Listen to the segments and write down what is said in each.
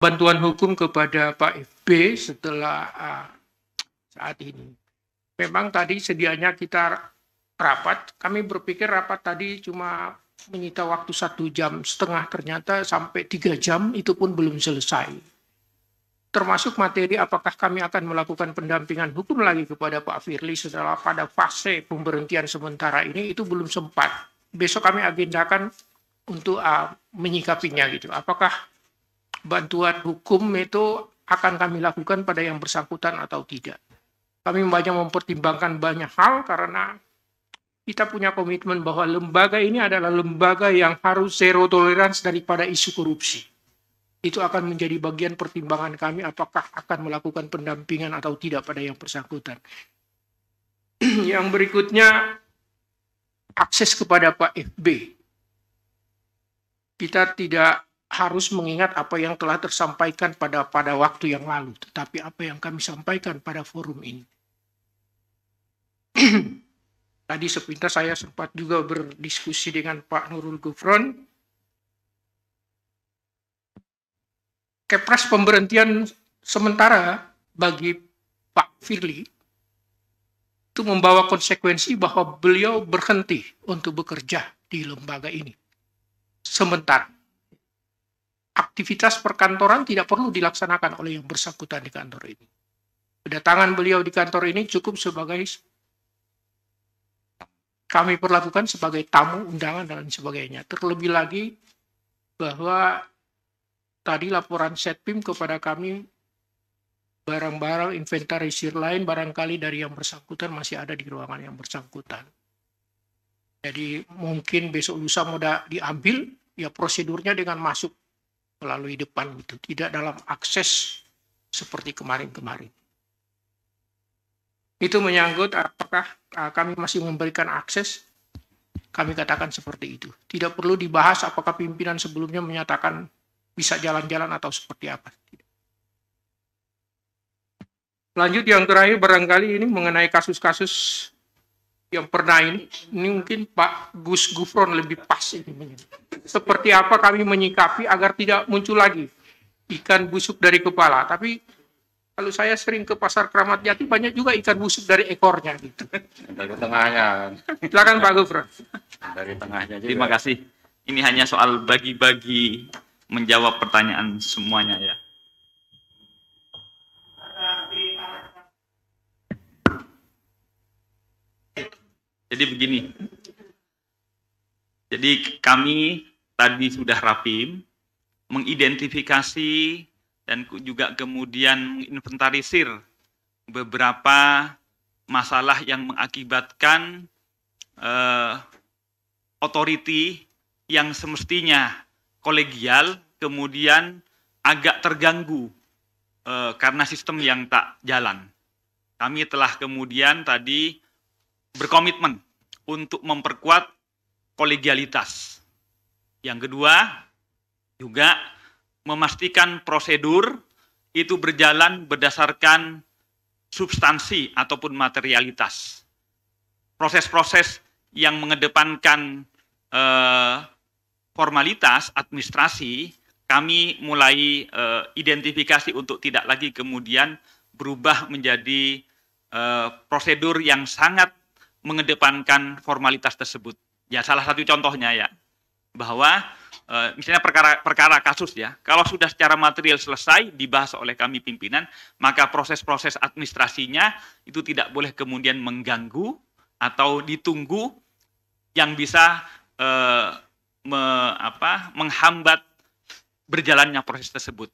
bantuan hukum kepada Pak FB setelah uh, saat ini. Memang tadi sedianya kita rapat, kami berpikir rapat tadi cuma menyita waktu satu jam setengah, ternyata sampai tiga jam itu pun belum selesai. Termasuk materi apakah kami akan melakukan pendampingan hukum lagi kepada Pak Firly setelah pada fase pemberhentian sementara ini itu belum sempat. Besok kami agendakan untuk uh, menyikapinya gitu. Apakah bantuan hukum itu akan kami lakukan pada yang bersangkutan atau tidak. Kami banyak mempertimbangkan banyak hal karena kita punya komitmen bahwa lembaga ini adalah lembaga yang harus zero tolerance daripada isu korupsi. Itu akan menjadi bagian pertimbangan kami apakah akan melakukan pendampingan atau tidak pada yang bersangkutan. yang berikutnya, akses kepada Pak FB. Kita tidak harus mengingat apa yang telah tersampaikan pada pada waktu yang lalu, tetapi apa yang kami sampaikan pada forum ini. Tadi sepintas saya sempat juga berdiskusi dengan Pak Nurul Gufron. Kepres pemberhentian sementara bagi Pak Firly itu membawa konsekuensi bahwa beliau berhenti untuk bekerja di lembaga ini. Sementara aktivitas perkantoran tidak perlu dilaksanakan oleh yang bersangkutan di kantor ini. Kedatangan beliau di kantor ini cukup sebagai kami perlakukan sebagai tamu undangan dan sebagainya. Terlebih lagi bahwa tadi laporan Setpim kepada kami barang-barang inventarisir lain barangkali dari yang bersangkutan masih ada di ruangan yang bersangkutan. Jadi mungkin besok lusa mau diambil, ya prosedurnya dengan masuk melalui depan itu, tidak dalam akses seperti kemarin-kemarin. Itu menyangkut apakah ah, kami masih memberikan akses? Kami katakan seperti itu. Tidak perlu dibahas apakah pimpinan sebelumnya menyatakan bisa jalan-jalan atau seperti apa. Lanjut yang terakhir barangkali ini mengenai kasus-kasus yang pernah ini, ini mungkin Pak Gus Gufron lebih pas ini. Seperti apa kami menyikapi agar tidak muncul lagi ikan busuk dari kepala. Tapi kalau saya sering ke pasar Keramat Jati banyak juga ikan busuk dari ekornya gitu. Dari tengahnya. Silakan Pak Gufron. Dari tengahnya. Juga. Terima kasih. Ini hanya soal bagi-bagi menjawab pertanyaan semuanya ya. Jadi begini. Jadi kami tadi sudah rapim mengidentifikasi dan juga kemudian menginventarisir beberapa masalah yang mengakibatkan uh, otoriti yang semestinya kolegial kemudian agak terganggu uh, karena sistem yang tak jalan. Kami telah kemudian tadi berkomitmen untuk memperkuat kolegialitas. Yang kedua, juga memastikan prosedur itu berjalan berdasarkan substansi ataupun materialitas. Proses-proses yang mengedepankan eh, formalitas administrasi, kami mulai eh, identifikasi untuk tidak lagi kemudian berubah menjadi eh, prosedur yang sangat mengedepankan formalitas tersebut. Ya salah satu contohnya ya bahwa e, misalnya perkara perkara kasus ya, kalau sudah secara material selesai dibahas oleh kami pimpinan, maka proses-proses administrasinya itu tidak boleh kemudian mengganggu atau ditunggu yang bisa e, me, apa, menghambat berjalannya proses tersebut.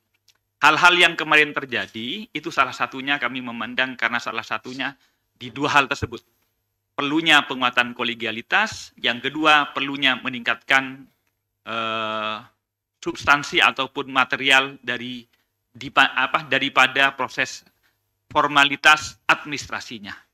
Hal-hal yang kemarin terjadi itu salah satunya kami memandang karena salah satunya di dua hal tersebut perlunya penguatan kolegialitas, yang kedua perlunya meningkatkan eh, substansi ataupun material dari dipa, apa daripada proses formalitas administrasinya.